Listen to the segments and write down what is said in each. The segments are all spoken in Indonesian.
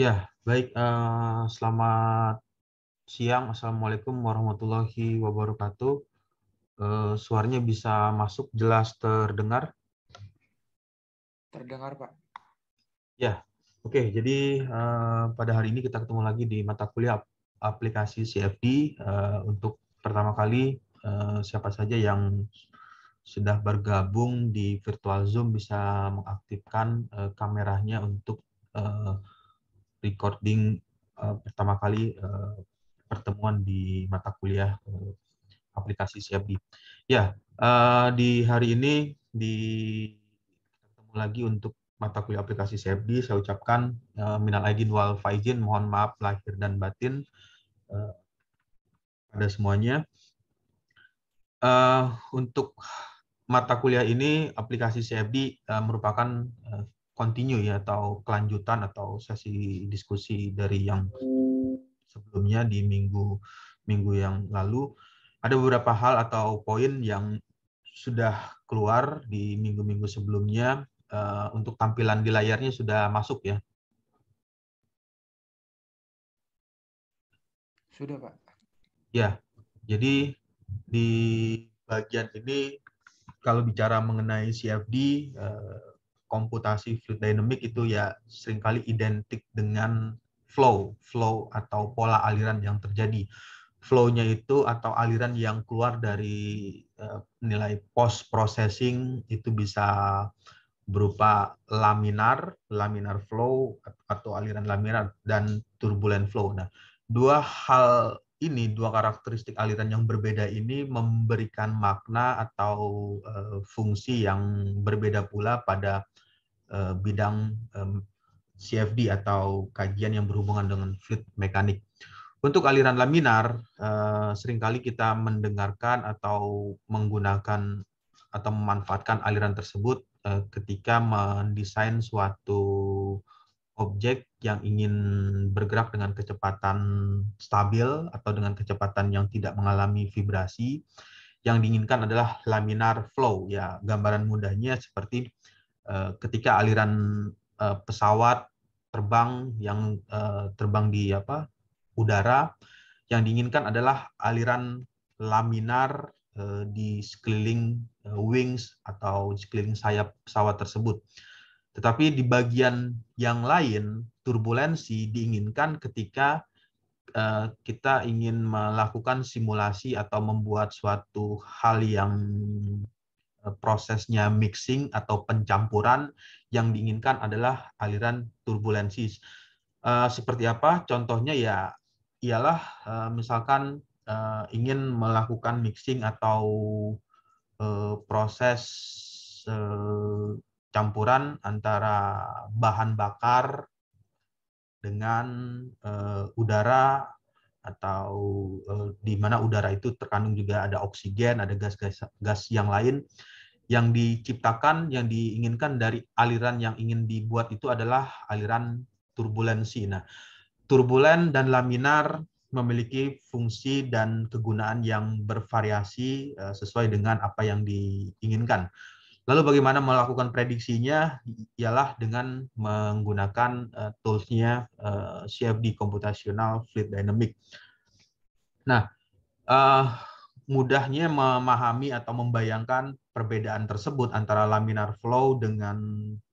Ya, baik. Uh, selamat siang. Assalamualaikum warahmatullahi wabarakatuh. Uh, suaranya bisa masuk jelas terdengar? Terdengar, Pak. Ya, oke. Okay, jadi uh, pada hari ini kita ketemu lagi di mata kuliah aplikasi CFD uh, untuk pertama kali uh, siapa saja yang sudah bergabung di virtual Zoom bisa mengaktifkan uh, kameranya untuk uh, recording uh, pertama kali uh, pertemuan di mata kuliah uh, aplikasi CFD. Ya, uh, di hari ini di ketemu lagi untuk mata kuliah aplikasi CFD. Saya ucapkan uh, minal aidin wal faizin, mohon maaf lahir dan batin uh, pada semuanya. Uh, untuk mata kuliah ini aplikasi CFD uh, merupakan uh, continue ya atau kelanjutan atau sesi diskusi dari yang sebelumnya di minggu minggu yang lalu ada beberapa hal atau poin yang sudah keluar di minggu-minggu sebelumnya uh, untuk tampilan di layarnya sudah masuk ya. Sudah, Pak. Ya. Jadi di bagian ini kalau bicara mengenai CFD uh, eh, komputasi fluid dynamic itu ya seringkali identik dengan flow, flow atau pola aliran yang terjadi. Flow-nya itu atau aliran yang keluar dari uh, nilai post processing itu bisa berupa laminar, laminar flow atau aliran laminar dan turbulent flow. Nah, dua hal ini, dua karakteristik aliran yang berbeda ini memberikan makna atau uh, fungsi yang berbeda pula pada Eh, bidang CFD atau kajian yang berhubungan dengan fluid mekanik. Untuk aliran laminar, eh, seringkali kita mendengarkan atau menggunakan atau memanfaatkan aliran tersebut eh, ketika mendesain suatu objek yang ingin bergerak dengan kecepatan stabil atau dengan kecepatan yang tidak mengalami vibrasi. Yang diinginkan adalah laminar flow, ya gambaran mudahnya seperti Eh, ketika aliran eh, pesawat terbang yang eh, terbang di apa udara yang diinginkan adalah aliran laminar di sekeliling wings atau sekeliling sayap pesawat tersebut. Tetapi di bagian yang lain turbulensi diinginkan ketika kita ingin melakukan simulasi atau membuat suatu hal yang Eh, prosesnya mixing atau pencampuran yang diinginkan adalah aliran turbulensi. Eh, seperti apa? Contohnya ya ialah eh, misalkan ingin melakukan mixing atau proses campuran antara bahan bakar dengan udara atau eh, di mana udara itu terkandung juga ada oksigen, ada gas-gas gas yang lain yang diciptakan, yang diinginkan dari aliran yang ingin dibuat itu adalah aliran turbulensi. Nah, turbulen dan laminar memiliki fungsi dan kegunaan yang bervariasi eh, sesuai dengan apa yang diinginkan. Lalu bagaimana melakukan prediksinya? Ialah dengan menggunakan uh, toolsnya uh, eh, CFD komputasional fluid dynamic. Nah, uh, mudahnya memahami atau membayangkan perbedaan tersebut antara laminar flow dengan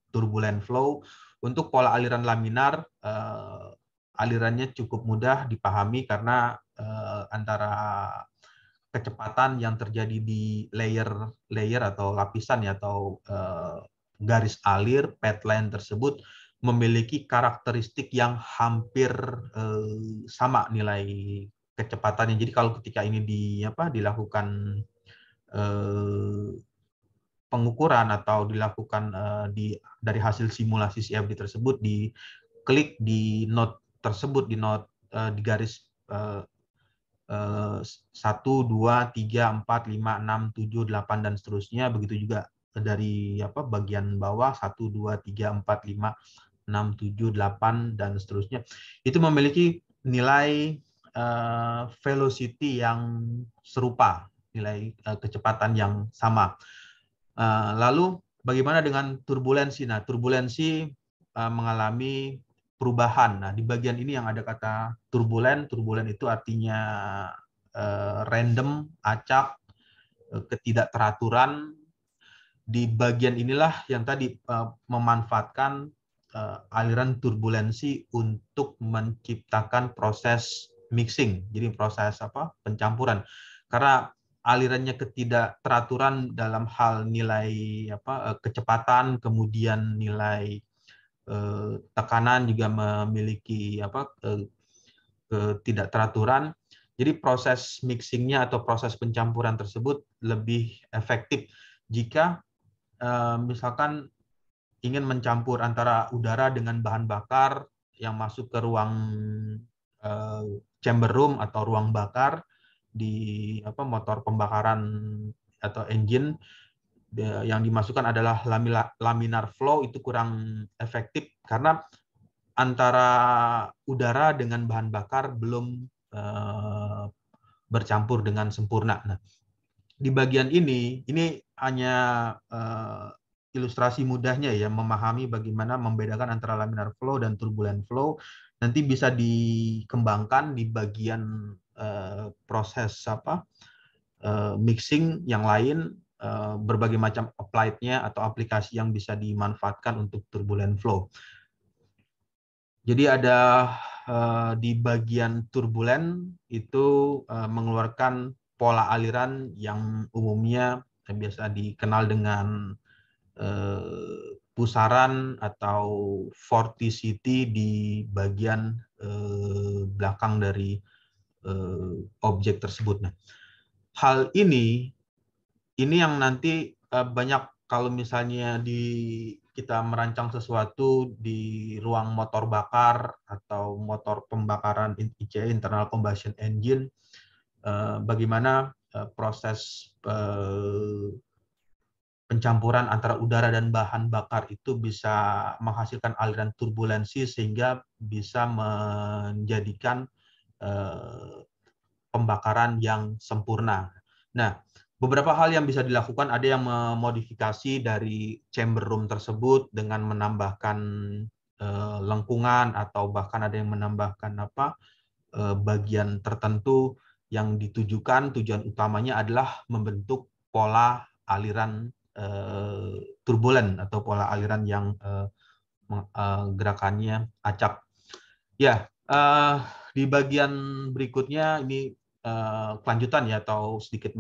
turbulent flow. Untuk pola aliran laminar, uh, alirannya cukup mudah dipahami karena uh, antara kecepatan yang terjadi di layer layer atau lapisan ya atau uh, garis alir petline tersebut memiliki karakteristik yang hampir uh, sama nilai kecepatannya. Jadi kalau ketika ini di apa dilakukan uh, pengukuran atau dilakukan uh, di dari hasil simulasi CFD tersebut di klik di node tersebut di node uh, di garis Eh, satu dua tiga empat lima enam tujuh delapan dan seterusnya. Begitu juga dari apa bagian bawah satu dua tiga empat lima enam tujuh delapan dan seterusnya. Itu memiliki nilai uh, velocity yang serupa, nilai uh, kecepatan yang sama. Uh, lalu bagaimana dengan turbulensi? Nah, turbulensi uh, mengalami perubahan. Nah, di bagian ini yang ada kata turbulen. Turbulen itu artinya uh, random, acak, uh, ketidakteraturan. Di bagian inilah yang tadi uh, memanfaatkan uh, aliran turbulensi untuk menciptakan proses mixing. Jadi proses apa? pencampuran. Karena alirannya ketidakteraturan dalam hal nilai apa kecepatan kemudian nilai Eh, tekanan juga memiliki apa teraturan. Jadi proses mixingnya atau proses pencampuran tersebut lebih efektif jika eh, misalkan ingin mencampur antara udara dengan bahan bakar yang masuk ke ruang eh, chamber room atau ruang bakar di apa motor pembakaran atau engine yang dimasukkan adalah laminar flow itu kurang efektif karena antara udara dengan bahan bakar belum eh, bercampur dengan sempurna. Nah, di bagian ini ini hanya eh, ilustrasi mudahnya ya memahami bagaimana membedakan antara laminar flow dan turbulent flow nanti bisa dikembangkan di bagian eh, proses apa mixing yang lain Eh, berbagai macam applied-nya atau aplikasi yang bisa dimanfaatkan untuk turbulent flow. Jadi ada eh, di bagian turbulen itu eh, mengeluarkan pola aliran yang umumnya biasa dikenal dengan pusaran atau vorticity di bagian belakang dari objek tersebut. Nah, hal ini ini yang nanti uh, banyak kalau misalnya di kita merancang sesuatu di ruang motor bakar atau motor pembakaran ICE internal combustion engine eh, bagaimana eh, proses pencampuran antara udara dan bahan bakar itu bisa menghasilkan aliran turbulensi sehingga bisa menjadikan pembakaran yang sempurna. Nah, beberapa hal yang bisa dilakukan ada yang memodifikasi dari chamber room tersebut dengan menambahkan uh, lengkungan atau bahkan ada yang menambahkan apa uh, bagian tertentu yang ditujukan tujuan utamanya adalah membentuk pola aliran uh, turbulen atau pola aliran yang uh, gerakannya acak. Ya, uh, di bagian berikutnya ini Eh, kelanjutan ya atau sedikit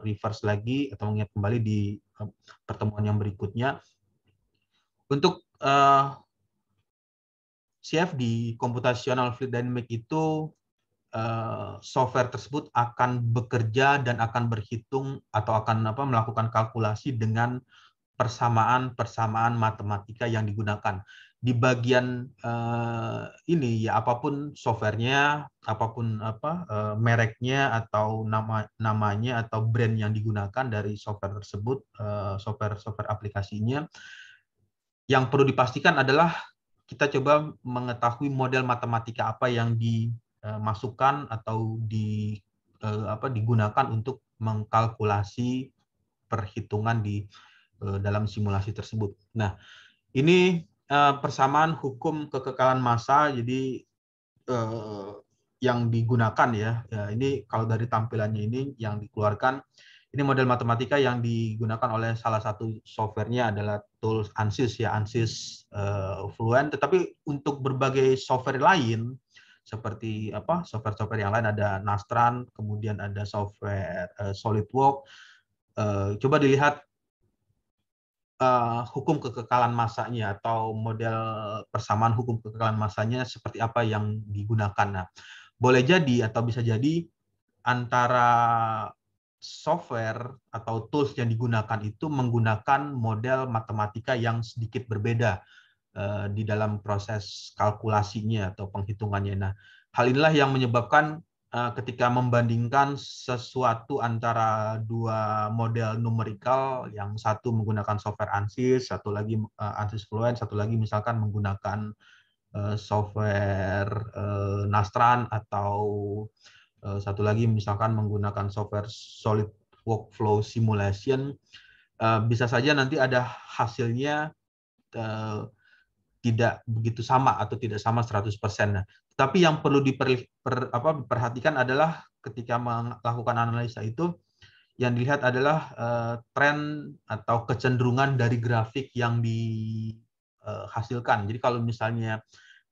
reverse lagi atau mengingat kembali di eh, pertemuan yang berikutnya untuk uh, eh, CF computational fluid dynamic itu uh, software tersebut akan bekerja dan akan berhitung atau akan apa melakukan kalkulasi dengan persamaan-persamaan matematika yang digunakan di bagian uh, ini ya apapun softwarenya, apapun apa uh, mereknya atau nama namanya atau brand yang digunakan dari software tersebut, uh, eh, software software aplikasinya, yang perlu dipastikan adalah kita coba mengetahui model matematika apa yang dimasukkan atau di uh, apa digunakan untuk mengkalkulasi perhitungan di uh, dalam simulasi tersebut. Nah, ini Eh, persamaan hukum kekekalan masa jadi eh, yang digunakan ya. ya ini kalau dari tampilannya ini yang dikeluarkan ini model matematika yang digunakan oleh salah satu softwarenya adalah tools ANSYS ya ANSYS eh, Fluent tetapi untuk berbagai software lain seperti apa software-software yang lain ada Nastran kemudian ada software eh, SolidWorks eh, coba dilihat Eh, hukum kekekalan masanya atau model persamaan hukum kekekalan masanya seperti apa yang digunakan. Nah, boleh jadi atau bisa jadi antara software atau tools yang digunakan itu menggunakan model matematika yang sedikit berbeda eh, di dalam proses kalkulasinya atau penghitungannya. Nah, hal inilah yang menyebabkan Eh, ketika membandingkan sesuatu antara dua model numerikal yang satu menggunakan software ANSYS, satu lagi eh, ANSYS Fluent, satu lagi misalkan menggunakan eh, software Nastran atau satu lagi misalkan menggunakan software Solid Workflow Simulation bisa saja nanti ada hasilnya tidak begitu sama atau tidak sama 100%. Nah, tapi yang perlu diperhatikan adalah ketika melakukan analisa itu yang dilihat adalah uh, tren atau kecenderungan dari grafik yang dihasilkan. Eh, Jadi kalau misalnya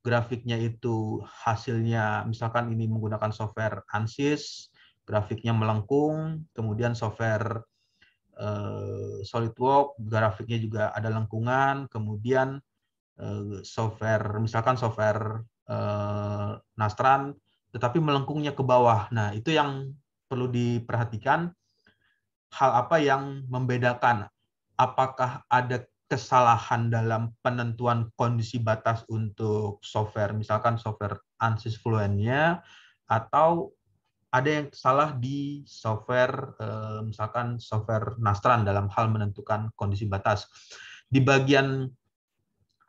grafiknya itu hasilnya misalkan ini menggunakan software ANSYS, grafiknya melengkung, kemudian software uh, SolidWorks grafiknya juga ada lengkungan, kemudian uh, software misalkan software eh, Nasran, tetapi melengkungnya ke bawah. Nah, itu yang perlu diperhatikan. Hal apa yang membedakan? Apakah ada kesalahan dalam penentuan kondisi batas untuk software, misalkan software ANSYS fluent atau ada yang salah di software, eh, misalkan software Nastran dalam hal menentukan kondisi batas. Di bagian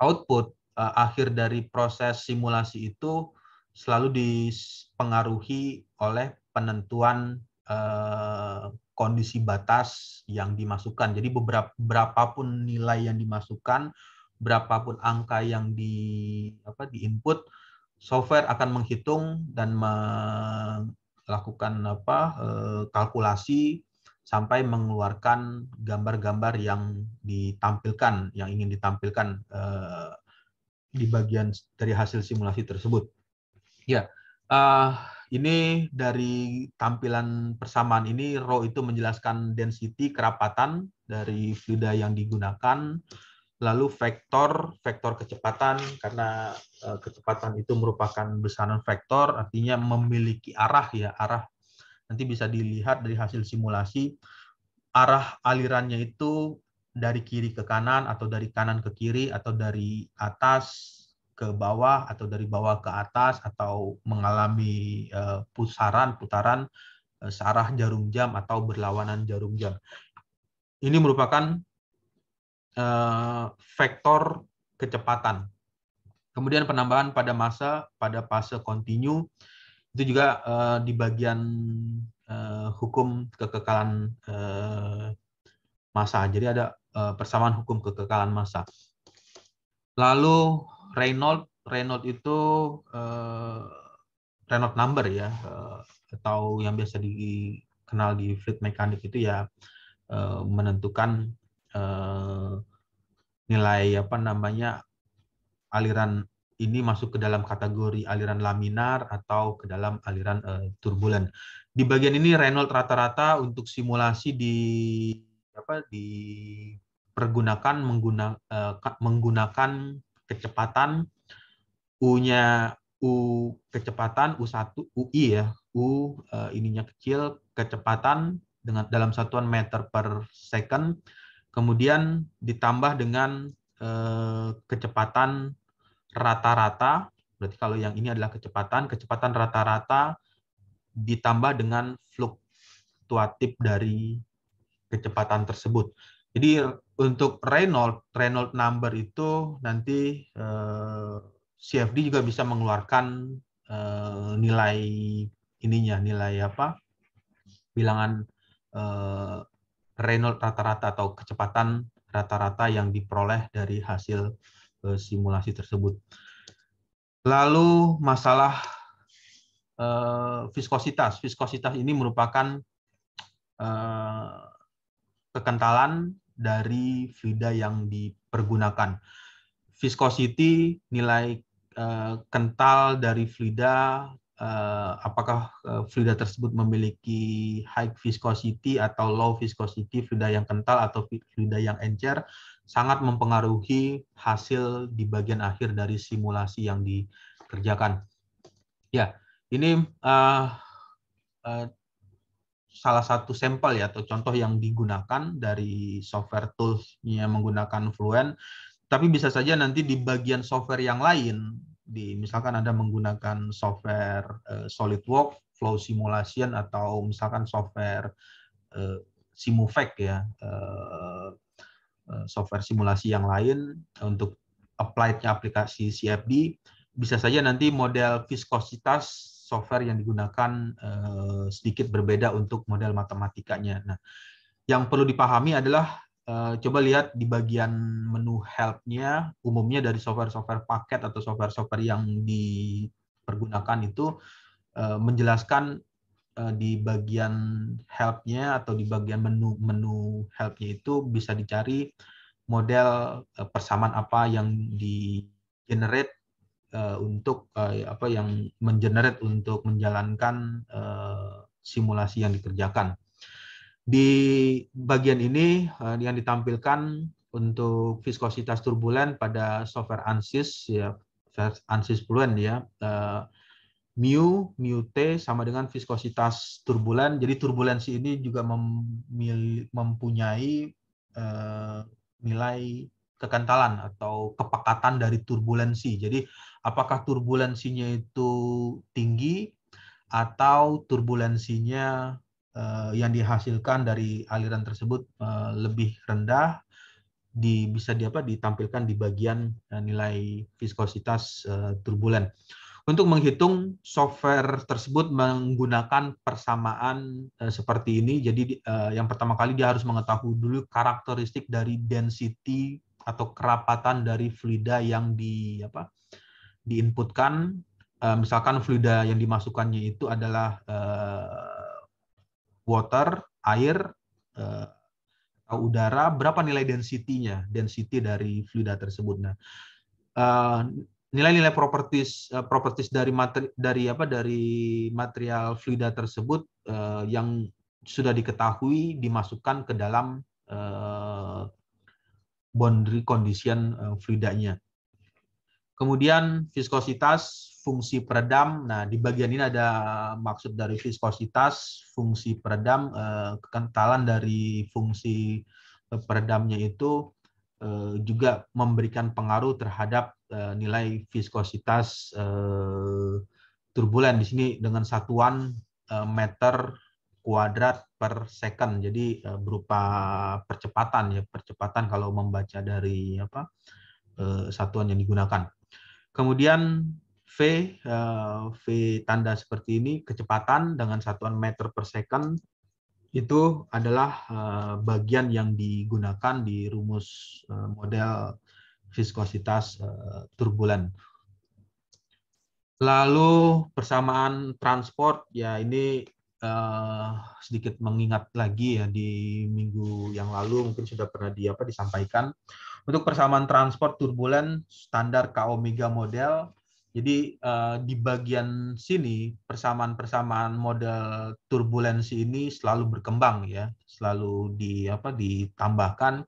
output, uh, akhir dari proses simulasi itu selalu dipengaruhi oleh penentuan uh, kondisi batas yang dimasukkan. Jadi beberapa berapapun nilai yang dimasukkan, berapapun angka yang di apa di input, software akan menghitung dan melakukan apa eh, kalkulasi sampai mengeluarkan gambar-gambar yang ditampilkan yang ingin ditampilkan di bagian dari hasil simulasi tersebut. Ya, uh, ini dari tampilan persamaan ini, row itu menjelaskan density, kerapatan dari fluida yang digunakan, lalu vektor, vektor kecepatan, karena uh, kecepatan itu merupakan besaran vektor, artinya memiliki arah ya, arah. Nanti bisa dilihat dari hasil simulasi, arah alirannya itu dari kiri ke kanan atau dari kanan ke kiri atau dari atas ke bawah atau dari bawah ke atas atau mengalami eh, pusaran putaran eh, searah jarum jam atau berlawanan jarum jam. Ini merupakan eh, vektor kecepatan. Kemudian penambahan pada masa pada fase kontinu itu juga di bagian hukum kekekalan masa. Jadi ada eh, persamaan hukum kekekalan masa. Lalu Reynolds Reynolds itu uh, Reynolds number ya uh, atau yang biasa dikenal di fluid mekanik itu ya uh, menentukan uh, nilai apa namanya aliran ini masuk ke dalam kategori aliran laminar atau ke dalam aliran uh, turbulen. Di bagian ini Reynolds rata-rata untuk simulasi di apa dipergunakan mengguna, uh, menggunakan kecepatan U-nya U kecepatan U1 UI ya, U uh, ininya kecil, kecepatan dengan dalam satuan meter per second kemudian ditambah dengan uh, kecepatan rata-rata. Berarti kalau yang ini adalah kecepatan, kecepatan rata-rata ditambah dengan fluktuatif dari kecepatan tersebut. Jadi untuk Reynolds, Reynolds number itu nanti eh, CFD juga bisa mengeluarkan eh, nilai ininya, nilai apa? bilangan eh, Reynolds rata-rata atau kecepatan rata-rata yang diperoleh dari hasil eh, simulasi tersebut. Lalu masalah eh, viskositas. Viskositas ini merupakan eh, kekentalan dari fluida yang dipergunakan. Viscosity, nilai uh, kental dari fluida, uh, eh, apakah uh, eh, fluida tersebut memiliki high viscosity atau low viscosity, fluida yang kental atau fluida yang encer, sangat mempengaruhi hasil di bagian akhir dari simulasi yang dikerjakan. Ya, ini uh, uh, salah satu sampel ya atau contoh yang digunakan dari software tools toolsnya menggunakan Fluent, tapi bisa saja nanti di bagian software yang lain, di misalkan Anda menggunakan software uh, SolidWorks, Flow Simulation atau misalkan software uh, ya, uh, software simulasi yang lain untuk applied aplikasi CFD, bisa saja nanti model viskositas software yang digunakan eh, sedikit berbeda untuk model matematikanya. Nah, yang perlu dipahami adalah eh, coba lihat di bagian menu help-nya, umumnya dari software-software paket atau software-software yang dipergunakan itu eh, menjelaskan di bagian help-nya atau di bagian menu-menu help-nya itu bisa dicari model persamaan apa yang di generate uh, untuk uh, apa yang mengenerate untuk menjalankan uh, simulasi yang dikerjakan. Di bagian ini uh, yang ditampilkan untuk viskositas turbulen pada software ANSYS ya ANSYS Fluent ya uh, mu mu t sama dengan viskositas turbulen. Jadi turbulensi ini juga mempunyai nilai kekentalan atau kepekatan dari turbulensi. Jadi apakah turbulensinya itu tinggi atau turbulensinya uh, yang dihasilkan dari aliran tersebut uh, lebih rendah di bisa di apa ditampilkan di bagian uh, nilai viskositas uh, turbulen. Untuk menghitung software tersebut menggunakan persamaan seperti ini. Jadi yang pertama kali dia harus mengetahui dulu karakteristik dari density atau kerapatan dari fluida yang di apa diinputkan uh, misalkan fluida yang dimasukkannya itu adalah uh, water, air uh, atau udara, berapa nilai densitinya, density dari fluida tersebut. Nah, uh, nilai-nilai properties uh, properties dari materi, dari apa dari material fluida tersebut uh, yang sudah diketahui dimasukkan ke dalam uh, boundary condition uh, fluidanya. Kemudian viskositas, fungsi peredam. Nah, di bagian ini ada maksud dari viskositas, fungsi peredam, eh, kekentalan dari fungsi peredamnya itu eh, juga memberikan pengaruh terhadap eh, nilai viskositas turbulen di sini dengan satuan meter kuadrat per second. Jadi berupa percepatan ya, percepatan kalau membaca dari apa satuan yang digunakan. Kemudian V, eh, V tanda seperti ini, kecepatan dengan satuan meter per second, itu adalah eh, bagian yang digunakan di rumus eh, model viskositas turbulen. Lalu persamaan transport, ya ini sedikit mengingat lagi ya di minggu yang lalu mungkin sudah pernah di apa disampaikan untuk persamaan transport turbulen standar K omega model. Jadi uh, di bagian sini persamaan-persamaan model turbulensi ini selalu berkembang ya, selalu di apa ditambahkan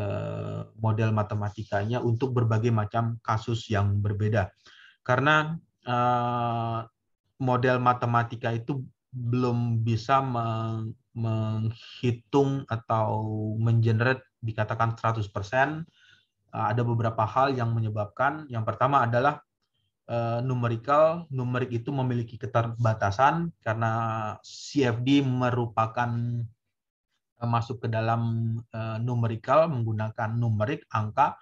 uh, model matematikanya untuk berbagai macam kasus yang berbeda. Karena uh, model matematika itu belum bisa menghitung atau mengenerate dikatakan 100%, eh, ada beberapa hal yang menyebabkan. Yang pertama adalah eh, numerical, numerik itu memiliki keterbatasan karena CFD merupakan eh, masuk ke dalam numerical menggunakan numerik angka.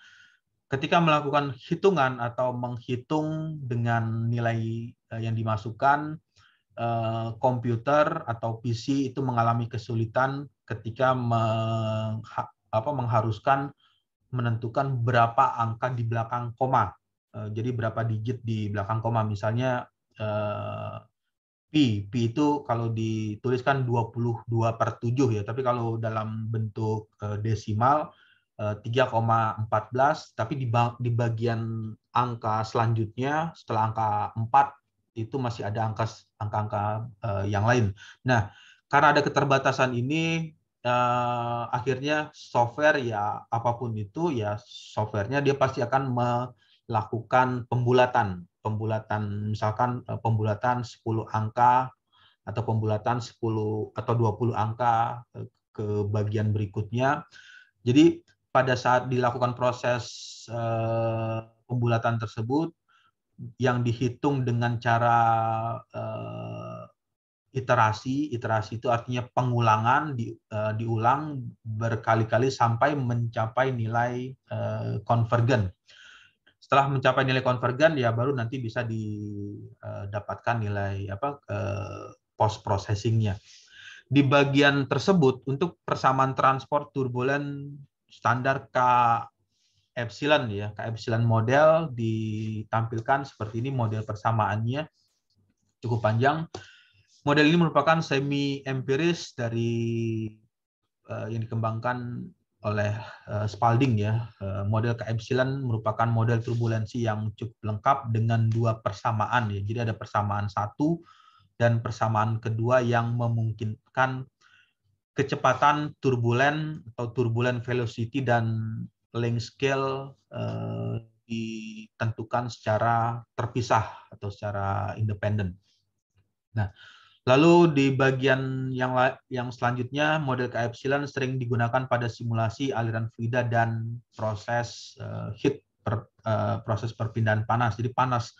Ketika melakukan hitungan atau menghitung dengan nilai yang dimasukkan, komputer atau PC itu mengalami kesulitan ketika apa mengharuskan menentukan berapa angka di belakang koma. Eh, jadi berapa digit di belakang koma. Misalnya pi, eh, pi itu kalau dituliskan 22 per 7 ya, tapi kalau dalam bentuk eh, desimal 3,14, tapi di, bagian angka selanjutnya setelah angka 4 itu masih ada angka-angka yang lain. Nah, karena ada keterbatasan ini uh, akhirnya software ya apapun itu ya softwarenya dia pasti akan melakukan pembulatan pembulatan misalkan uh, pembulatan 10 angka atau pembulatan 10 atau 20 angka eh, ke bagian berikutnya jadi pada saat dilakukan proses uh, pembulatan tersebut yang dihitung dengan cara uh, iterasi iterasi itu artinya pengulangan di, uh, diulang berkali-kali sampai mencapai nilai uh, konvergen setelah mencapai nilai konvergen ya baru nanti bisa didapatkan eh, nilai apa post processingnya di bagian tersebut untuk persamaan transport turbulen standar K epsilon ya K epsilon model ditampilkan seperti ini model persamaannya cukup panjang Model ini merupakan semi empiris dari uh, yang dikembangkan oleh uh, Spalding ya. Uh, model keepsilon merupakan model turbulensi yang cukup lengkap dengan dua persamaan ya. Jadi ada persamaan satu dan persamaan kedua yang memungkinkan kecepatan turbulen atau turbulen velocity dan length scale uh, ditentukan secara terpisah atau secara independen. Nah, Lalu di bagian yang yang selanjutnya model keepsilan sering digunakan pada simulasi aliran fluida dan proses uh, heat per, uh, proses perpindahan panas. Jadi panas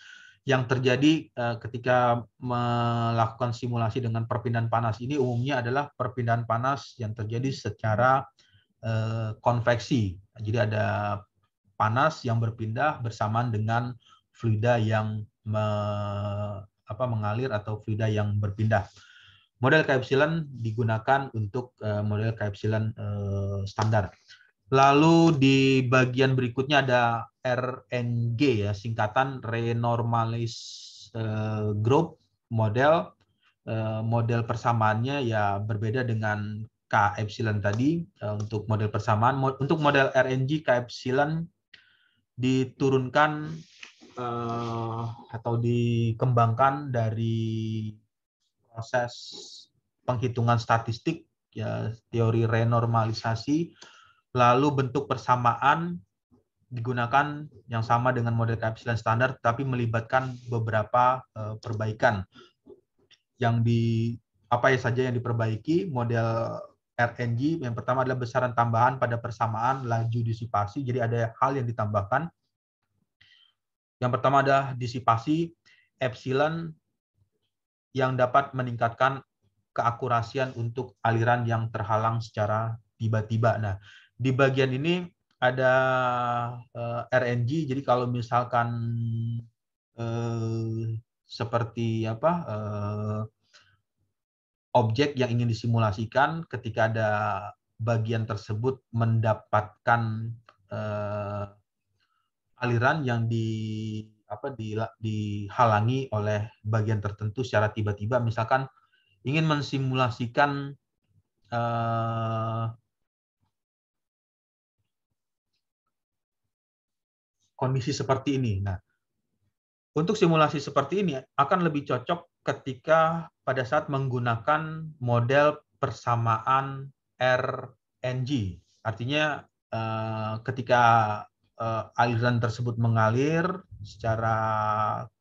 yang terjadi uh, ketika melakukan simulasi dengan perpindahan panas ini umumnya adalah perpindahan panas yang terjadi secara uh, konveksi. Jadi ada panas yang berpindah bersamaan dengan fluida yang me apa mengalir atau fluida yang berpindah. Model K epsilon digunakan untuk eh, model K epsilon eh, standar. Lalu di bagian berikutnya ada RNG ya, singkatan renormalize eh, Group Model. model persamaannya ya berbeda dengan K epsilon tadi untuk model persamaan. untuk model RNG K epsilon diturunkan uh, atau dikembangkan dari proses penghitungan statistik ya teori renormalisasi lalu bentuk persamaan digunakan yang sama dengan model kapsilan standar tapi melibatkan beberapa uh, perbaikan yang di apa ya saja yang diperbaiki model RNG yang pertama adalah besaran tambahan pada persamaan laju disipasi jadi ada hal yang ditambahkan yang pertama adalah disipasi epsilon yang dapat meningkatkan keakurasian untuk aliran yang terhalang secara tiba-tiba. Nah, di bagian ini ada eh, RNG. Jadi kalau misalkan eh, seperti apa eh, objek yang ingin disimulasikan ketika ada bagian tersebut mendapatkan eh, aliran yang di apa di, dihalangi oleh bagian tertentu secara tiba-tiba misalkan ingin mensimulasikan uh, kondisi seperti ini. Nah, untuk simulasi seperti ini akan lebih cocok ketika pada saat menggunakan model persamaan RNG. Artinya eh, ketika uh, aliran tersebut mengalir secara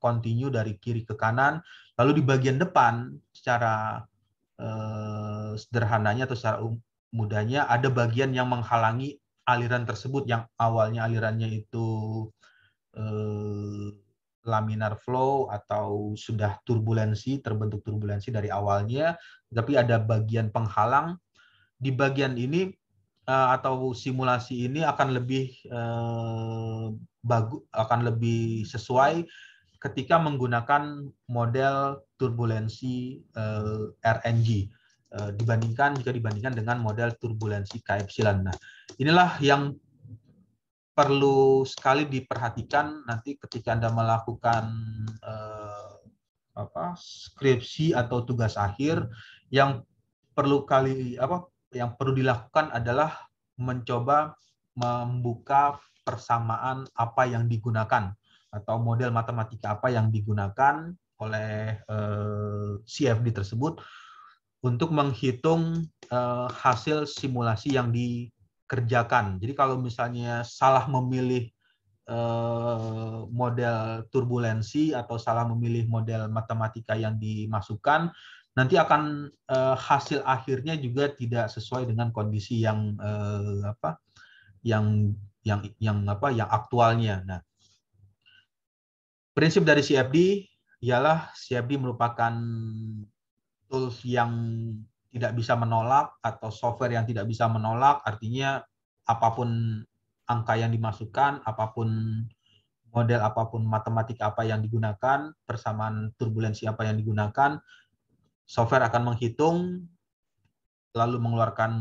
kontinu dari kiri ke kanan, lalu di bagian depan secara uh, sederhananya atau secara um, mudahnya ada bagian yang menghalangi aliran tersebut yang awalnya alirannya itu eh, laminar flow atau sudah turbulensi terbentuk turbulensi dari awalnya tapi ada bagian penghalang di bagian ini Eh, atau simulasi ini akan lebih uh, eh, bagus akan lebih sesuai ketika menggunakan model turbulensi uh, eh, RNG uh, dibandingkan jika dibandingkan dengan model turbulensi K epsilon. Nah, inilah yang perlu sekali diperhatikan nanti ketika Anda melakukan uh, apa skripsi atau tugas akhir yang perlu kali apa yang perlu dilakukan adalah mencoba membuka persamaan apa yang digunakan atau model matematika apa yang digunakan oleh eh, CFD tersebut untuk menghitung eh, hasil simulasi yang dikerjakan. Jadi kalau misalnya salah memilih eh, model turbulensi atau salah memilih model matematika yang dimasukkan, nanti akan eh, hasil akhirnya juga tidak sesuai dengan kondisi yang eh, apa yang yang yang apa yang aktualnya. Nah, prinsip dari CFD ialah CFD merupakan tools yang tidak bisa menolak atau software yang tidak bisa menolak, artinya apapun angka yang dimasukkan, apapun model apapun matematik apa yang digunakan, persamaan turbulensi apa yang digunakan, software akan menghitung lalu mengeluarkan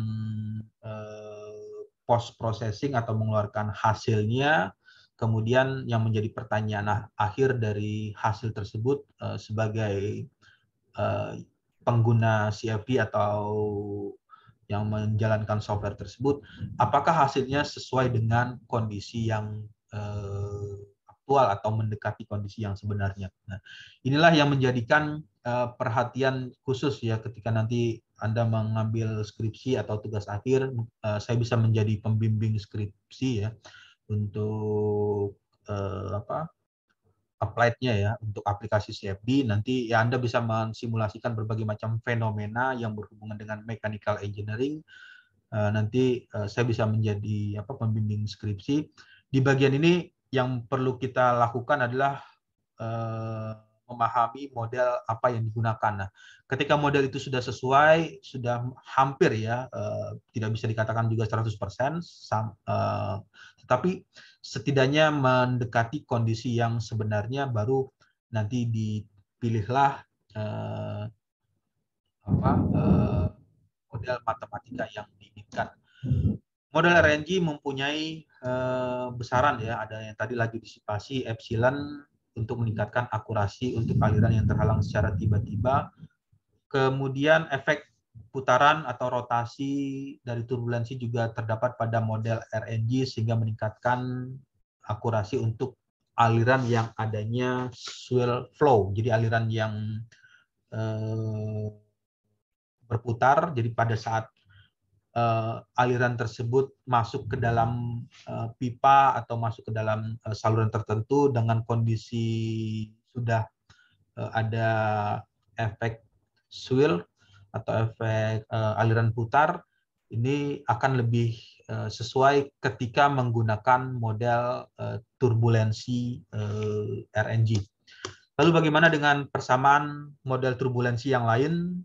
eh, post processing atau mengeluarkan hasilnya kemudian yang menjadi pertanyaan ah, akhir dari hasil tersebut eh, sebagai eh, pengguna CFD atau yang menjalankan software tersebut apakah hasilnya sesuai dengan kondisi yang eh, aktual atau mendekati kondisi yang sebenarnya. Nah, inilah yang menjadikan eh, perhatian khusus ya ketika nanti Anda mengambil skripsi atau tugas akhir, eh, saya bisa menjadi pembimbing skripsi ya untuk eh, apa applied-nya ya untuk aplikasi CFD nanti ya Anda bisa mensimulasikan berbagai macam fenomena yang berhubungan dengan mechanical engineering nanti saya bisa menjadi apa pembimbing skripsi di bagian ini yang perlu kita lakukan adalah uh, memahami model apa yang digunakan. Nah, ketika model itu sudah sesuai, sudah hampir ya, uh, tidak bisa dikatakan juga 100%, sam, eh, tetapi setidaknya mendekati kondisi yang sebenarnya baru nanti dipilihlah uh, apa, uh, model matematika yang diinginkan. Model RNG mempunyai Eh, besaran ya, ada yang tadi laju disipasi epsilon untuk meningkatkan akurasi untuk aliran yang terhalang secara tiba-tiba. Kemudian efek putaran atau rotasi dari turbulensi juga terdapat pada model RNG sehingga meningkatkan akurasi untuk aliran yang adanya swell flow. Jadi aliran yang eh, berputar. Jadi pada saat uh, aliran tersebut masuk ke dalam uh, pipa atau masuk ke dalam uh, saluran tertentu dengan kondisi sudah uh, ada efek swill atau efek uh, aliran putar ini akan lebih sesuai ketika menggunakan model turbulensi RNG. Lalu bagaimana dengan persamaan model turbulensi yang lain?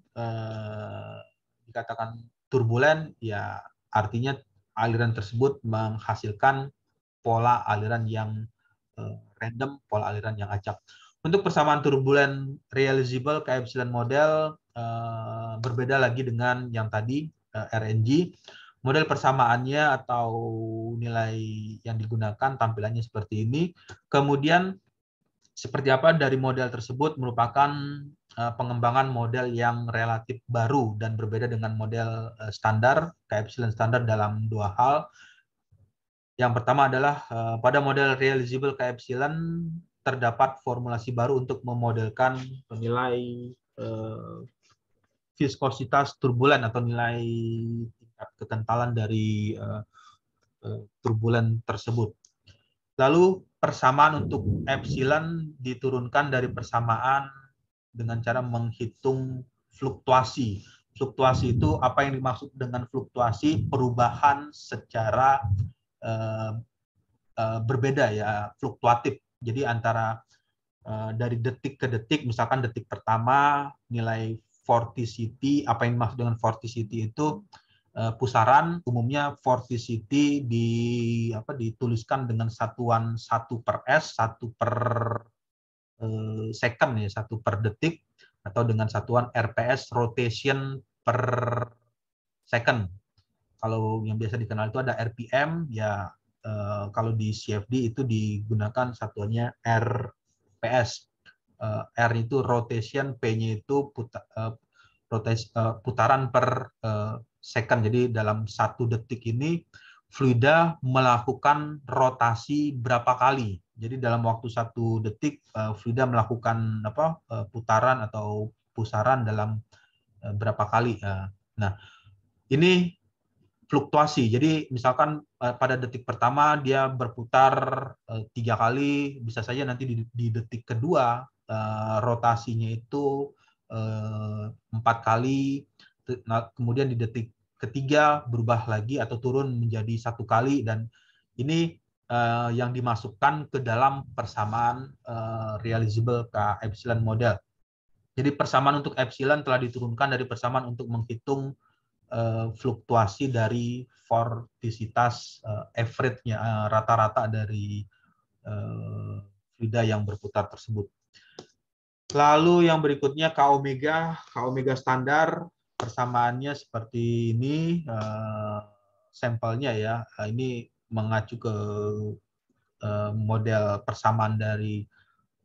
dikatakan turbulen ya artinya aliran tersebut menghasilkan pola aliran yang eh, random, pola aliran yang acak. Untuk persamaan turbulen realizable ke epsilon model eh, berbeda lagi dengan yang tadi eh, RNG. Model persamaannya atau nilai yang digunakan tampilannya seperti ini. Kemudian seperti apa dari model tersebut merupakan Eh, pengembangan model yang relatif baru dan berbeda dengan model eh, standar, keepsilon standar dalam dua hal. Yang pertama adalah eh, pada model realizable keepsilon terdapat formulasi baru untuk memodelkan nilai eh, viskositas turbulen atau nilai tingkat kekentalan dari eh, turbulen tersebut. Lalu persamaan untuk epsilon diturunkan dari persamaan dengan cara menghitung fluktuasi. Fluktuasi itu apa yang dimaksud dengan fluktuasi? Perubahan secara uh, uh, berbeda ya, fluktuatif. Jadi antara uh, dari detik ke detik, misalkan detik pertama nilai vorticity, apa yang dimaksud dengan vorticity itu uh, pusaran umumnya vorticity di apa dituliskan dengan satuan satu per S, satu per Eh, second ya satu per detik atau dengan satuan RPS rotation per second. Kalau yang biasa dikenal itu ada RPM ya eh, kalau di CFD itu digunakan satuannya RPS. Eh, R itu rotation, P-nya itu putaran per second. Jadi dalam satu detik ini fluida melakukan rotasi berapa kali jadi dalam waktu satu detik eh, Frida melakukan apa eh, putaran atau pusaran dalam eh, berapa kali. nah, ini fluktuasi. Jadi misalkan pada detik pertama dia berputar tiga kali, bisa saja nanti di, detik kedua rotasinya itu empat kali, nah, kemudian di detik ketiga berubah lagi atau turun menjadi satu kali dan ini Eh, yang dimasukkan ke dalam persamaan eh, realizable ke epsilon model. Jadi persamaan untuk epsilon telah diturunkan dari persamaan untuk menghitung eh, fluktuasi dari vortisitas uh, average-nya rata-rata dari uh, fluida yang berputar tersebut. Lalu yang berikutnya K omega, K omega standar persamaannya seperti ini sampelnya ya. Ini mengacu ke uh, model persamaan dari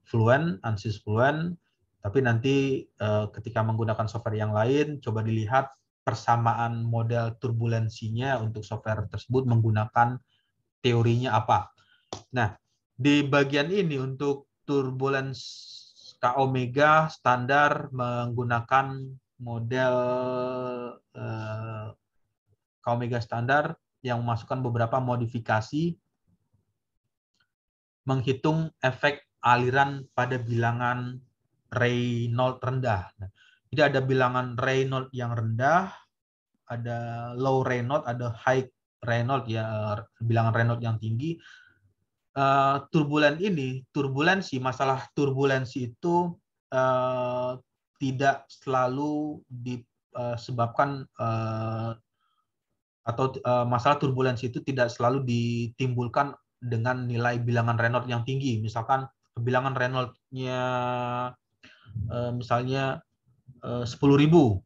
fluent, ANSYS fluent, tapi nanti uh, ketika menggunakan software yang lain, coba dilihat persamaan model turbulensinya untuk software tersebut menggunakan teorinya apa. Nah, di bagian ini untuk turbulence K omega standar menggunakan model eh, K omega standar yang memasukkan beberapa modifikasi menghitung efek aliran pada bilangan Reynolds rendah. tidak nah, jadi ada bilangan Reynolds yang rendah, ada low Reynolds, ada high Reynolds ya eh, bilangan Reynolds yang tinggi. Uh, eh, turbulen ini, turbulensi, masalah turbulensi itu uh, tidak selalu disebabkan uh, atau uh, masalah turbulensi itu tidak selalu ditimbulkan dengan nilai bilangan Reynolds yang tinggi. Misalkan bilangan Reynolds-nya uh, misalnya eh, sepuluh ribu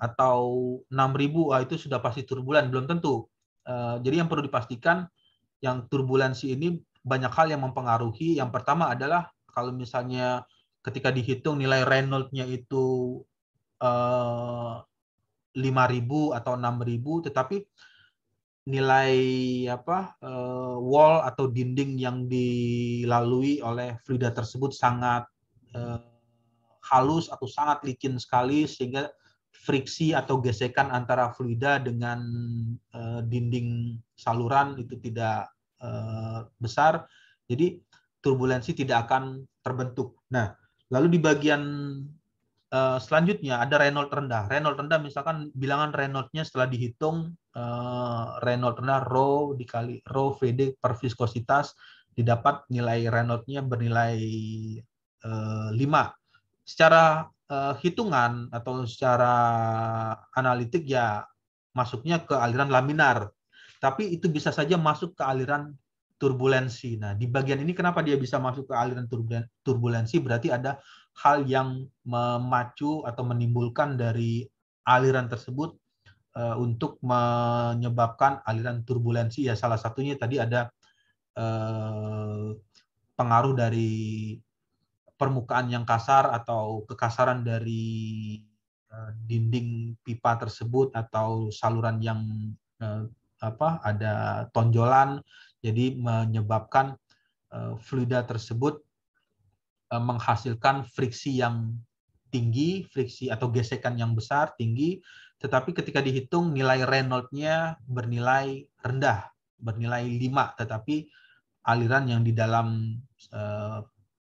atau enam ribu, ah, itu sudah pasti turbulen, belum tentu. Uh, jadi yang perlu dipastikan yang turbulensi ini banyak hal yang mempengaruhi. Yang pertama adalah kalau misalnya ketika dihitung nilai Reynolds-nya itu lima ribu atau enam ribu, tetapi nilai apa eh, wall atau dinding yang dilalui oleh fluida tersebut sangat eh, halus atau sangat licin sekali sehingga friksi atau gesekan antara fluida dengan eh, dinding saluran itu tidak besar jadi turbulensi tidak akan terbentuk. Nah, lalu di bagian Eh, selanjutnya ada Reynolds rendah. Reynolds rendah misalkan bilangan Reynoldsnya setelah dihitung uh, Reynolds rendah rho dikali rho VD per viskositas didapat nilai Reynoldsnya bernilai uh, eh, 5. Secara uh, hitungan atau secara analitik ya masuknya ke aliran laminar. Tapi itu bisa saja masuk ke aliran turbulensi. Nah, di bagian ini kenapa dia bisa masuk ke aliran turbulensi? Berarti ada hal yang memacu atau menimbulkan dari aliran tersebut eh, untuk menyebabkan aliran turbulensi ya salah satunya tadi ada eh, pengaruh dari permukaan yang kasar atau kekasaran dari eh, dinding pipa tersebut atau saluran yang apa ada tonjolan jadi menyebabkan fluida tersebut Eh, menghasilkan friksi yang tinggi, friksi atau gesekan yang besar, tinggi, tetapi ketika dihitung nilai Reynolds-nya bernilai rendah, bernilai 5, tetapi aliran yang di dalam eh,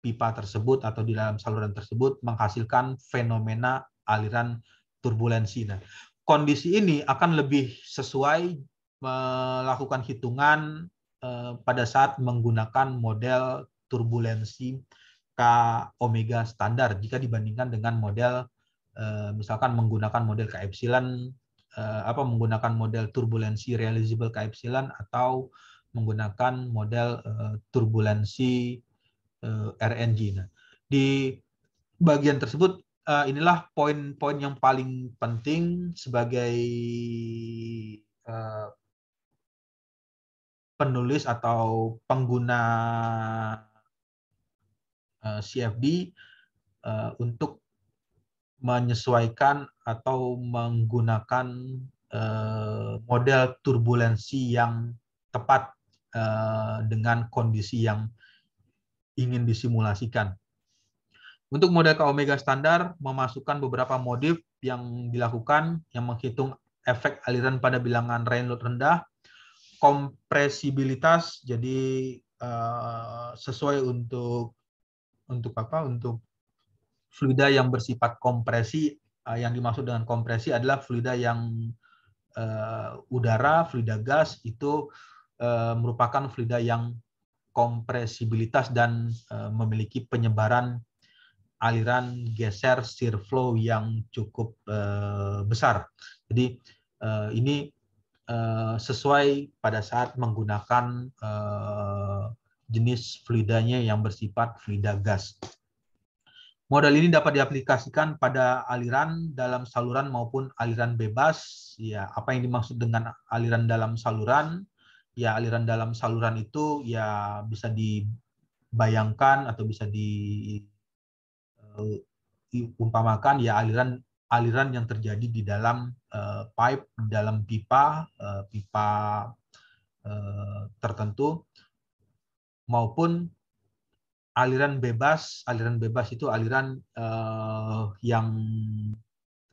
pipa tersebut atau di dalam saluran tersebut menghasilkan fenomena aliran turbulensi. Nah, kondisi ini akan lebih sesuai melakukan hitungan eh, pada saat menggunakan model turbulensi k omega standar jika dibandingkan dengan model eh, misalkan menggunakan model k epsilon eh, apa menggunakan model turbulensi realizable k epsilon atau menggunakan model eh, turbulensi RNG. Nah, di bagian tersebut inilah poin-poin yang paling penting sebagai penulis atau pengguna Eh, CFD eh, untuk menyesuaikan atau menggunakan eh, model turbulensi yang tepat dengan kondisi yang ingin disimulasikan. Untuk model K omega standar memasukkan beberapa modif yang dilakukan yang menghitung efek aliran pada bilangan rain load rendah, kompresibilitas jadi sesuai untuk untuk apa untuk fluida yang bersifat kompresi eh, yang dimaksud dengan kompresi adalah fluida yang eh, udara fluida gas itu eh, merupakan fluida yang kompresibilitas dan memiliki penyebaran aliran geser shear flow yang cukup besar. Jadi ini sesuai pada saat menggunakan jenis fluidanya yang bersifat fluida gas. Model ini dapat diaplikasikan pada aliran dalam saluran maupun aliran bebas. Ya, apa yang dimaksud dengan aliran dalam saluran? Ya, aliran dalam saluran itu ya bisa dibayangkan atau bisa diumpamakan eh, ya aliran aliran yang terjadi di dalam uh, pipe, di dalam pipa, uh, pipa uh, tertentu maupun aliran bebas. Aliran bebas itu aliran uh, yang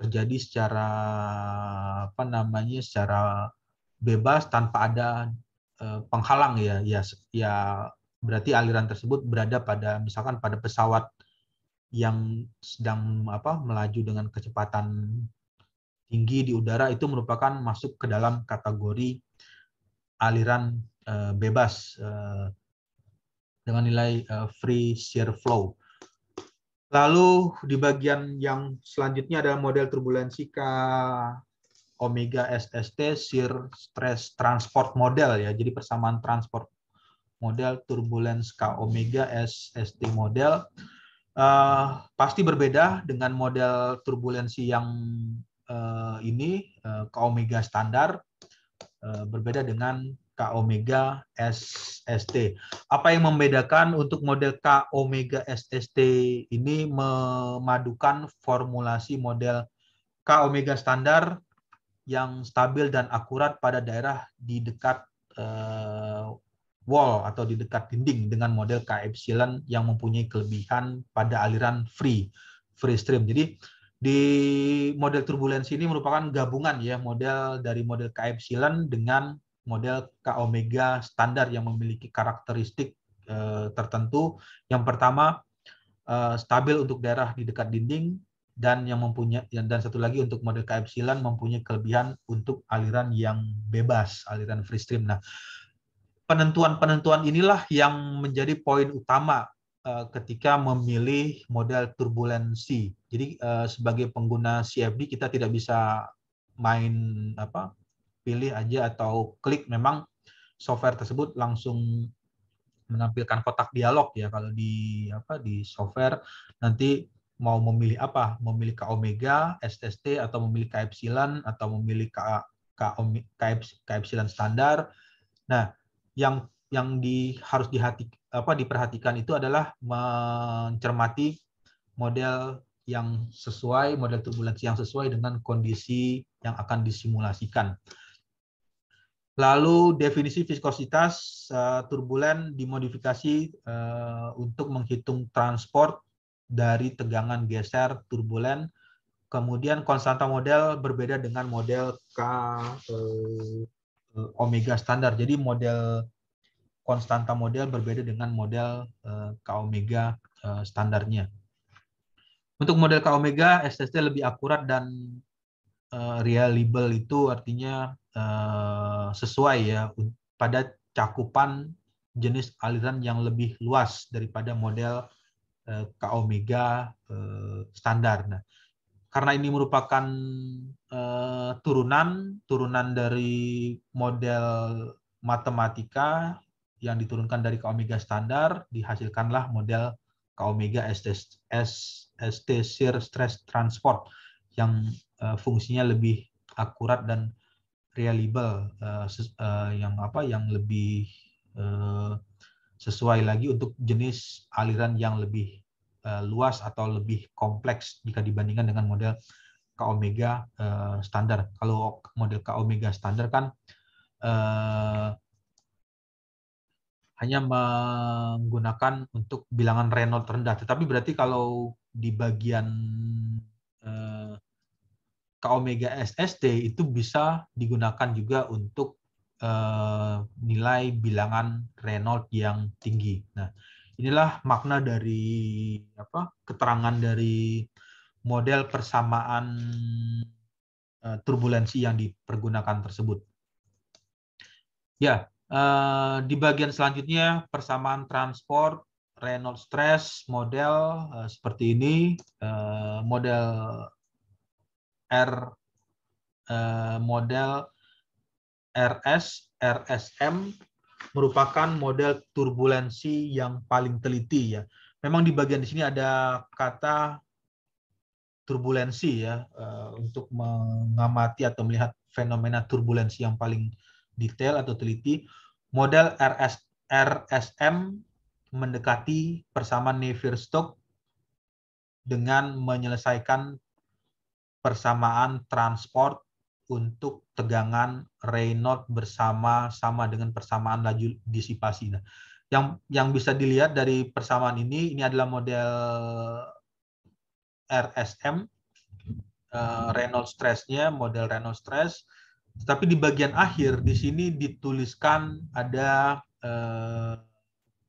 terjadi secara apa namanya secara bebas tanpa ada uh, penghalang ya. Ya ya berarti aliran tersebut berada pada misalkan pada pesawat yang sedang apa melaju dengan kecepatan tinggi di udara itu merupakan masuk ke dalam kategori aliran uh, bebas uh, dengan nilai uh, free shear flow. Lalu di bagian yang selanjutnya ada model turbulensi K omega SST shear stress transport model ya. Jadi persamaan transport model turbulensi K omega SST model uh, pasti berbeda dengan model turbulensi yang uh, ini uh, K omega standar uh, berbeda dengan K omega SST. Apa yang membedakan untuk model K omega SST ini memadukan formulasi model K omega standar yang stabil dan akurat pada daerah di dekat uh, wall atau di dekat dinding dengan model K epsilon yang mempunyai kelebihan pada aliran free free stream. Jadi di model turbulensi ini merupakan gabungan ya model dari model K epsilon dengan model K omega standar yang memiliki karakteristik eh, tertentu. Yang pertama eh, stabil untuk daerah di dekat dinding dan yang mempunyai dan satu lagi untuk model K epsilon mempunyai kelebihan untuk aliran yang bebas, aliran free stream. Nah, penentuan-penentuan inilah yang menjadi poin utama eh, ketika memilih model turbulensi. Jadi eh, sebagai pengguna CFD kita tidak bisa main apa pilih aja atau klik memang software tersebut langsung menampilkan kotak dialog ya kalau di apa di software nanti mau memilih apa memilih ke omega STST atau memilih ke epsilon atau memilih ke ke, epsilon standar nah yang yang di harus dihati apa diperhatikan itu adalah mencermati model yang sesuai model turbulensi yang sesuai dengan kondisi yang akan disimulasikan Lalu definisi viskositas uh, turbulen dimodifikasi uh, untuk menghitung transport dari tegangan geser turbulen. Kemudian konstanta model berbeda dengan model K uh, omega standar. Jadi model konstanta model berbeda dengan model uh, K omega uh, standarnya. Untuk model K omega SST lebih akurat dan Eh, reliable itu artinya uh, sesuai ya pada cakupan jenis aliran yang lebih luas daripada model uh, eh, K omega uh, standar. Nah, karena ini merupakan uh, turunan turunan dari model matematika yang diturunkan dari K omega standar dihasilkanlah model K omega ST, ST shear stress transport yang Eh, fungsinya lebih akurat dan reliable eh, eh, yang apa yang lebih sesuai lagi untuk jenis aliran yang lebih luas atau lebih kompleks jika dibandingkan dengan model K omega standar. Kalau model K omega standar kan hanya menggunakan untuk bilangan Reynolds rendah. Tetapi berarti kalau di bagian eh, K-Omega SSD itu bisa digunakan juga untuk eh, nilai bilangan Reynolds yang tinggi. Nah, inilah makna dari apa keterangan dari model persamaan eh, turbulensi yang dipergunakan tersebut. Ya, eh, di bagian selanjutnya persamaan transport Reynolds stress model seperti ini, model R eh, model RS, RSM merupakan model turbulensi yang paling teliti ya. Memang di bagian di sini ada kata turbulensi ya eh, untuk mengamati atau melihat fenomena turbulensi yang paling detail atau teliti. Model RS, RSM mendekati persamaan Navier-Stokes dengan menyelesaikan persamaan transport untuk tegangan Reynolds bersama sama dengan persamaan laju disipasi. Nah, yang yang bisa dilihat dari persamaan ini ini adalah model RSM uh, eh, Reynolds stress model Reynolds stress. Tetapi di bagian akhir di sini dituliskan ada uh,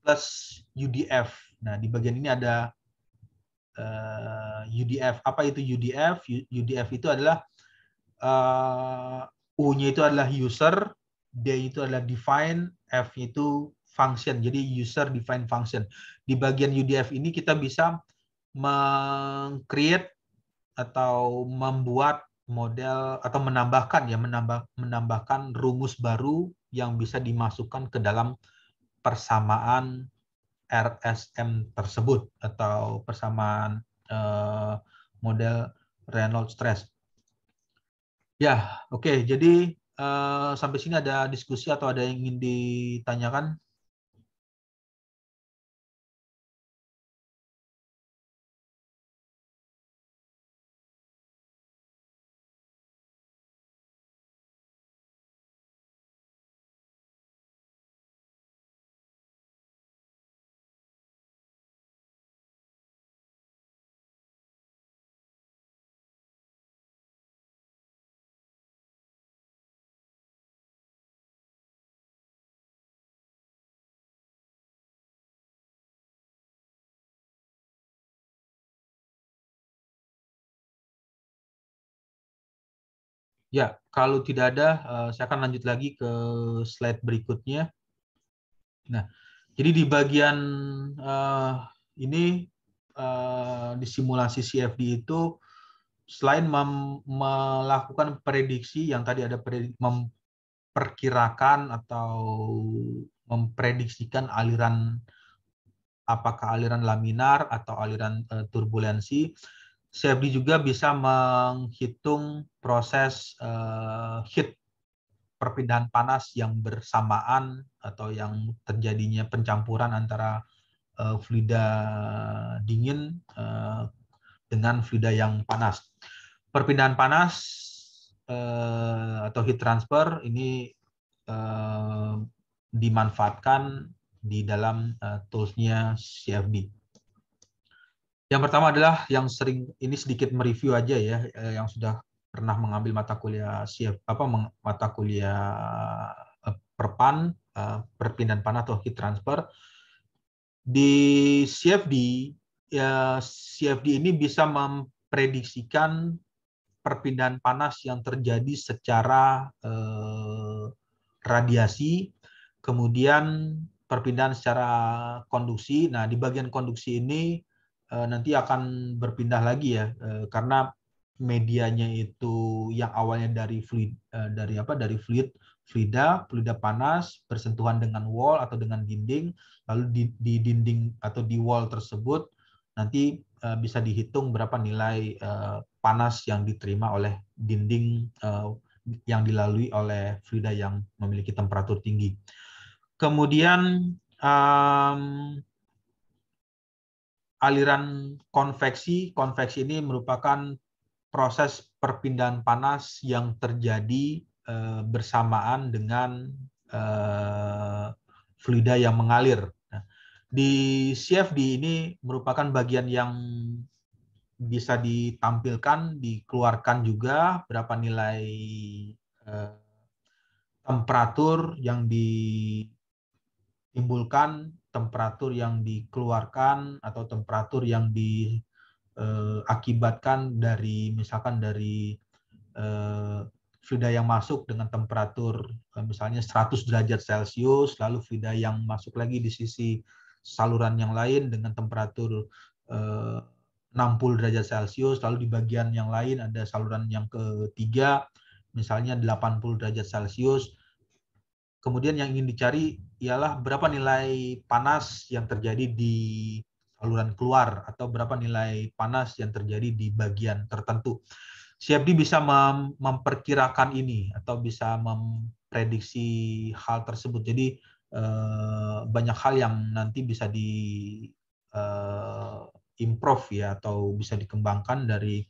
plus UDF. Nah, di bagian ini ada uh, eh, UDF. Apa itu UDF? UDF itu adalah uh, U-nya itu adalah user, D itu adalah define, F itu function. Jadi user define function. Di bagian UDF ini kita bisa mengcreate atau membuat model atau menambahkan ya menambah menambahkan rumus baru yang bisa dimasukkan ke dalam persamaan RSM tersebut atau persamaan eh, model Reynolds stress. Ya, oke. Okay, jadi eh, sampai sini ada diskusi atau ada yang ingin ditanyakan? Ya, kalau tidak ada, eh, saya akan lanjut lagi ke slide berikutnya. Nah, jadi di bagian eh, ini uh, di simulasi CFD itu selain melakukan prediksi yang tadi ada memperkirakan atau memprediksikan aliran apakah aliran laminar atau aliran turbulensi, CFD juga bisa menghitung proses uh, heat perpindahan panas yang bersamaan atau yang terjadinya pencampuran antara uh, fluida dingin uh, dengan fluida yang panas. Perpindahan panas uh, atau heat transfer ini uh, dimanfaatkan di dalam uh, toolsnya CFD. Yang pertama adalah yang sering ini sedikit mereview aja ya, eh, yang sudah pernah mengambil mata kuliah siap apa mata kuliah eh, perpan eh, perpindahan panah atau heat transfer di CFD ya CFD ini bisa memprediksikan perpindahan panas yang terjadi secara eh, radiasi kemudian perpindahan secara konduksi nah di bagian konduksi ini Eh, nanti akan berpindah lagi ya eh, karena medianya itu yang awalnya dari fluid eh, dari apa dari fluid fluida fluida panas bersentuhan dengan wall atau dengan dinding lalu di, di dinding atau di wall tersebut nanti bisa dihitung berapa nilai panas yang diterima oleh dinding yang dilalui oleh fluida yang memiliki temperatur tinggi kemudian aliran konveksi, konveksi ini merupakan proses perpindahan panas yang terjadi eh, bersamaan dengan eh, fluida yang mengalir. Nah, di CFD ini merupakan bagian yang bisa ditampilkan, dikeluarkan juga berapa nilai eh, temperatur yang ditimbulkan temperatur yang dikeluarkan atau temperatur yang diakibatkan eh, dari misalkan dari fluida eh, yang masuk dengan temperatur eh, misalnya 100 derajat Celcius, lalu fluida yang masuk lagi di sisi saluran yang lain dengan temperatur 60 derajat Celcius, lalu di bagian yang lain ada saluran yang ketiga misalnya 80 derajat Celcius. Kemudian yang ingin dicari ialah berapa nilai panas yang terjadi di saluran keluar atau berapa nilai panas yang terjadi di bagian tertentu. CFD bisa mem memperkirakan ini atau bisa memprediksi hal tersebut. Jadi eh, banyak hal yang nanti bisa di eh, improve ya atau bisa dikembangkan dari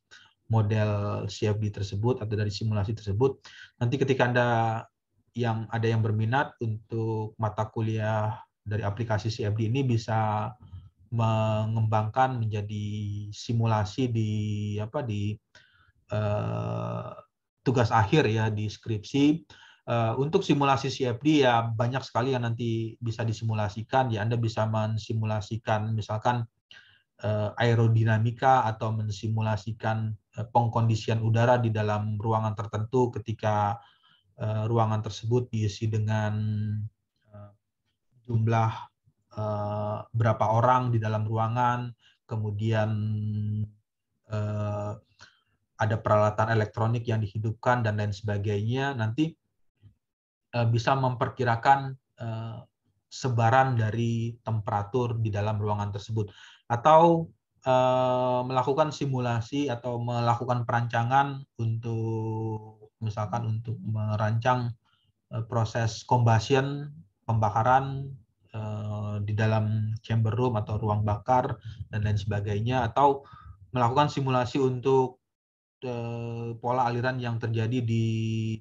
model CFD tersebut atau dari simulasi tersebut. Nanti ketika Anda yang ada yang berminat untuk mata kuliah dari aplikasi CFD ini bisa mengembangkan menjadi simulasi di apa di uh, tugas akhir ya di skripsi. Uh, untuk simulasi CFD ya banyak sekali yang nanti bisa disimulasikan. Ya Anda bisa mensimulasikan misalkan uh, aerodinamika atau mensimulasikan uh, pengkondisian udara di dalam ruangan tertentu ketika Eh, ruangan tersebut diisi dengan eh, jumlah eh, berapa orang di dalam ruangan, kemudian ada peralatan elektronik yang dihidupkan dan lain sebagainya, nanti bisa memperkirakan sebaran dari temperatur di dalam ruangan tersebut atau melakukan simulasi atau melakukan perancangan untuk misalkan untuk merancang eh, proses combustion pembakaran eh, di dalam chamber room atau ruang bakar dan lain sebagainya atau melakukan simulasi untuk eh, pola aliran yang terjadi di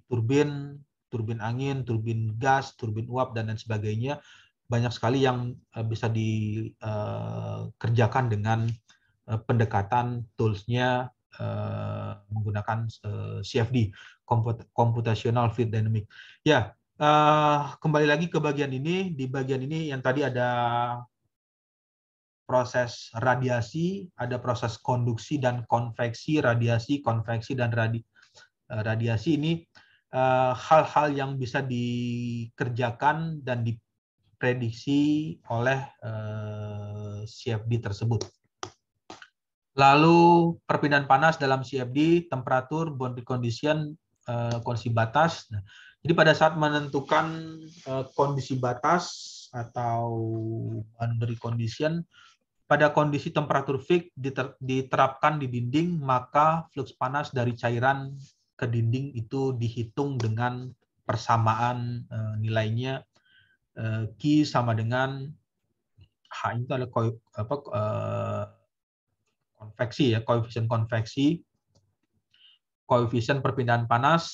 turbin turbin angin turbin gas turbin uap dan lain sebagainya banyak sekali yang bisa dikerjakan dengan pendekatan toolsnya Eh, menggunakan eh, CFD computational fluid dynamic. Ya, eh, kembali lagi ke bagian ini. Di bagian ini yang tadi ada proses radiasi, ada proses konduksi dan konveksi, radiasi, konveksi dan radi, radiasi ini hal-hal yang bisa dikerjakan dan diprediksi oleh CFD tersebut. Lalu perpindahan panas dalam CFD, temperatur, boundary condition, eh, kondisi batas. Nah, jadi pada saat menentukan eh, kondisi batas atau boundary condition, pada kondisi temperatur fix diterapkan di dinding, maka flux panas dari cairan ke dinding itu dihitung dengan persamaan eh, nilainya Q sama dengan H itu adalah konveksi ya, koefisien konveksi, koefisien perpindahan panas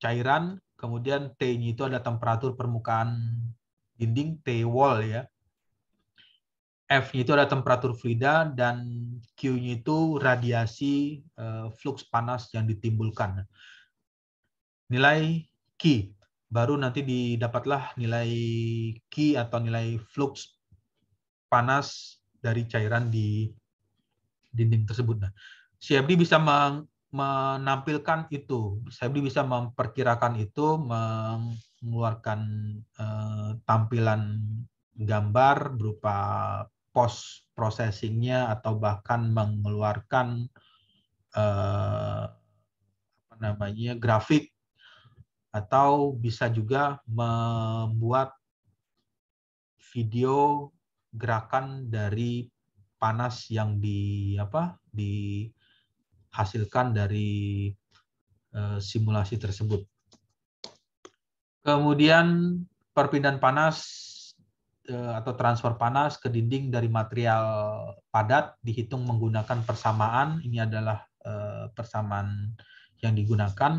cairan, kemudian T-nya itu ada temperatur permukaan dinding, T wall ya. F-nya itu ada temperatur fluida dan Q-nya itu radiasi eh, flux panas yang ditimbulkan. Nilai Q baru nanti didapatlah nilai Q atau nilai flux panas dari cairan di dinding tersebut. Nah, CFD bisa meng, menampilkan itu, CFD bisa memperkirakan itu, mengeluarkan eh, tampilan gambar berupa post processingnya atau bahkan mengeluarkan eh, apa namanya grafik atau bisa juga membuat video gerakan dari panas yang di apa dihasilkan dari e, simulasi tersebut. Kemudian perpindahan panas eh, atau transfer panas ke dinding dari material padat dihitung menggunakan persamaan. Ini adalah eh, persamaan yang digunakan.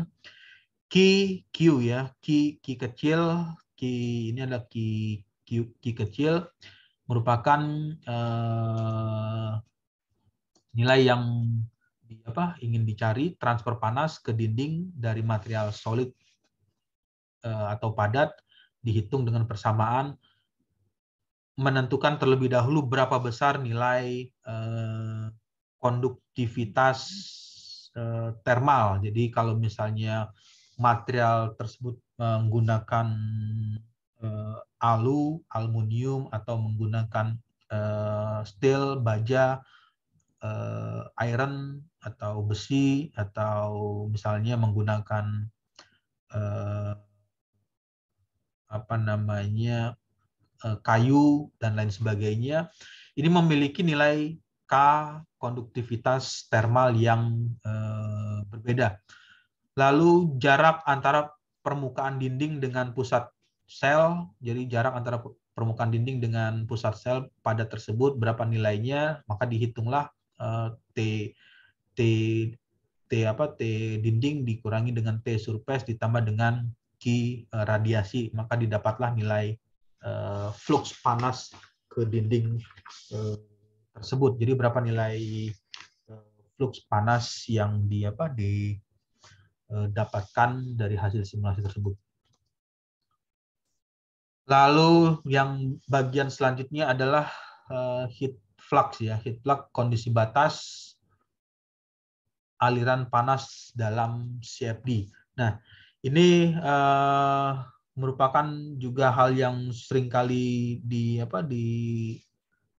Ki Q ya, Ki Ki kecil, Ki ini adalah Ki Q, Ki kecil merupakan eh, nilai yang apa ingin dicari transfer panas ke dinding dari material solid eh, atau padat dihitung dengan persamaan menentukan terlebih dahulu berapa besar nilai eh, konduktivitas eh, termal. Jadi kalau misalnya material tersebut menggunakan eh, alu, aluminium atau menggunakan eh, steel, baja, eh, iron atau besi atau misalnya menggunakan eh, apa namanya eh, kayu dan lain sebagainya ini memiliki nilai K konduktivitas termal yang eh, berbeda. Lalu jarak antara permukaan dinding dengan pusat sel, jadi jarak antara permukaan dinding dengan pusat sel pada tersebut berapa nilainya, maka dihitunglah eh, T T T apa T dinding dikurangi dengan T surface ditambah dengan Q eh, radiasi, maka didapatlah nilai eh, flux panas ke dinding tersebut. Jadi berapa nilai flux panas yang di apa didapatkan dari hasil simulasi tersebut. Lalu yang bagian selanjutnya adalah eh, heat flux ya, heat flux kondisi batas aliran panas dalam CFD. Nah, ini uh, merupakan juga hal yang seringkali di apa di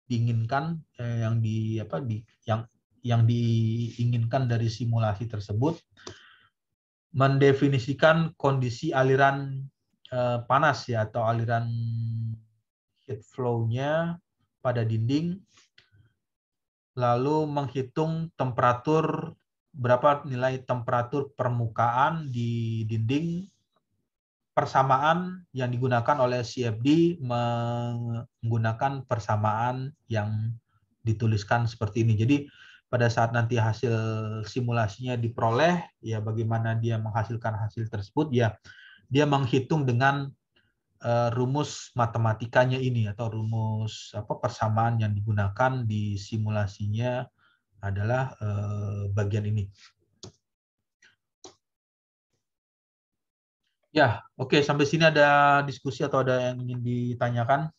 diinginkan eh, yang di apa di yang yang diinginkan dari simulasi tersebut mendefinisikan kondisi aliran Eh, panas ya atau aliran heat flow-nya pada dinding lalu menghitung temperatur berapa nilai temperatur permukaan di dinding persamaan yang digunakan oleh CFD menggunakan persamaan yang dituliskan seperti ini. Jadi pada saat nanti hasil simulasinya diperoleh, ya bagaimana dia menghasilkan hasil tersebut, ya dia menghitung dengan eh, rumus matematikanya ini atau rumus apa persamaan yang digunakan di simulasinya adalah eh, bagian ini. Ya, oke okay, sampai sini ada diskusi atau ada yang ingin ditanyakan?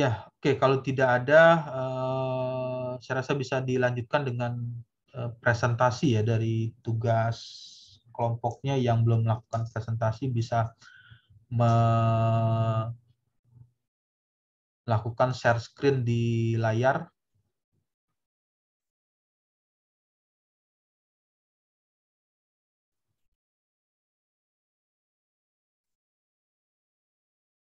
Ya, oke. Okay. Kalau tidak ada, uh, saya rasa bisa dilanjutkan dengan uh, presentasi ya dari tugas kelompoknya yang belum melakukan presentasi bisa melakukan share screen di layar